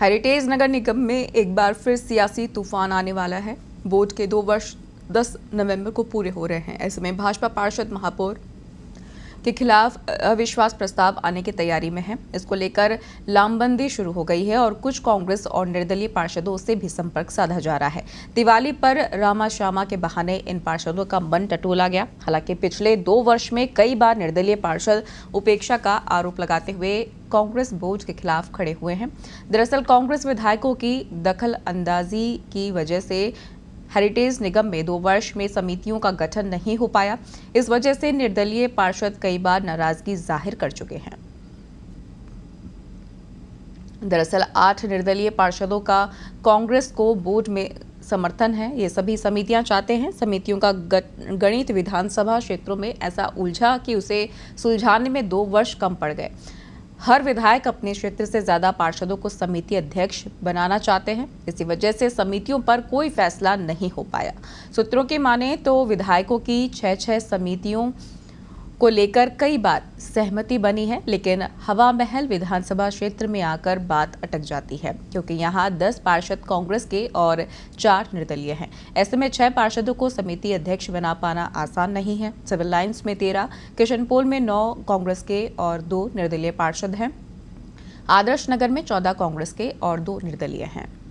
heritage नगर निगम में एक बार फिर सियासी तूफान आने वाला है बोर्ड के दो वर्ष 10 नवंबर को पूरे हो रहे हैं ऐसे में भाजपा पार्षद महापौर के खिलाफ अविश्वास प्रस्ताव आने की तैयारी में है इसको लेकर लामबंदी शुरू हो गई है और कुछ कांग्रेस और निर्दलीय पार्षदों से भी संपर्क साधा जा रहा है दिवाली पर रामा श्यामा के बहाने इन पार्षदों का मन टटोला गया हालांकि पिछले दो वर्ष में कई बार निर्दलीय पार्षद उपेक्षा का आरोप लगाते हुए कांग्रेस बोझ के खिलाफ खड़े हुए हैं दरअसल कांग्रेस विधायकों की दखल अंदाजी की वजह से हेरिटेज निगम में दो वर्ष में समितियों का गठन नहीं हो पाया इस वजह से निर्दलीय पार्षद कई बार नाराजगी जाहिर कर चुके हैं दरअसल आठ निर्दलीय पार्षदों का कांग्रेस को बोर्ड में समर्थन है ये सभी समितियां चाहते हैं समितियों का गणित विधानसभा क्षेत्रों में ऐसा उलझा कि उसे सुलझाने में दो वर्ष कम पड़ गए हर विधायक अपने क्षेत्र से ज्यादा पार्षदों को समिति अध्यक्ष बनाना चाहते हैं इसी वजह से समितियों पर कोई फैसला नहीं हो पाया सूत्रों की माने तो विधायकों की छह छह समितियों को लेकर कई बार सहमति बनी है लेकिन हवा महल विधानसभा क्षेत्र में आकर बात अटक जाती है क्योंकि यहां 10 पार्षद कांग्रेस के और चार निर्दलीय हैं ऐसे में छह पार्षदों को समिति अध्यक्ष बना पाना आसान नहीं है सिविल लाइन्स में तेरह किशनपोल में नौ कांग्रेस के और दो निर्दलीय पार्षद हैं आदर्श नगर में चौदह कांग्रेस के और दो निर्दलीय हैं